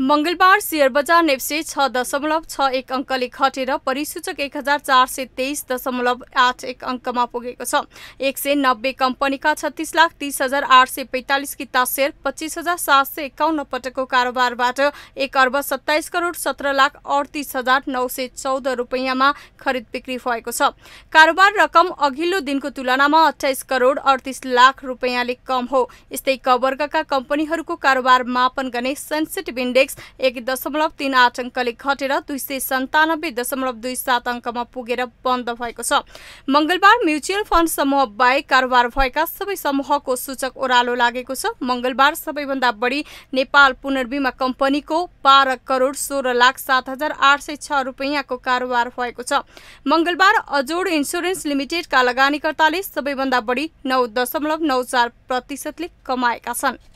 मंगलबार सेयर बजार नेप्से छ दशमलव छ एक अङ्कले घटेर परिसूचक एक हजार चार सय तेइस दशमलव आठ एक अङ्कमा पुगेको छ एक सय नब्बे कम्पनीका छत्तिस लाख तिस हजार आठ सय पैँतालिस किता सेयर पच्चिस हजार सात सय एकाउन्न पटकको कारोबारबाट एक अर्ब सत्ताइस करोड सत्र लाख अडतिस हजार नौ सय चौध रुपियाँमा खरिद बिक्री भएको छ कारोबार रकम अघिल्लो दिनको तुलनामा अठाइस करोड अडतिस लाख रुपियाँले कम हो यस्तै कवर्गका कम्पनीहरूको कारोबार मापन गर्ने सेन्सेट इन्डेक्स इन्डेक्स एक दशमलव तीन आठ अङ्कले घटेर दुई सय सन्तानब्बे दशमलव दुई सात अङ्कमा पुगेर बन्द भएको छ मङ्गलबार म्युचुअल फन्ड समूह बाहेक कारोबार भएका सबै समूहको सूचक ओह्रालो लागेको छ मङ्गलबार सबैभन्दा बढी नेपाल पुनर्विमा कम्पनीको बाह्र करोड सोह्र लाख सात हजार आठ सय छ रुपियाँको कारोबार भएको छ मङ्गलबार अजोड इन्सुरेन्स लिमिटेडका लगानीकर्ताले सबैभन्दा बढी नौ दशमलव नौ चार प्रतिशतले कमाएका छन्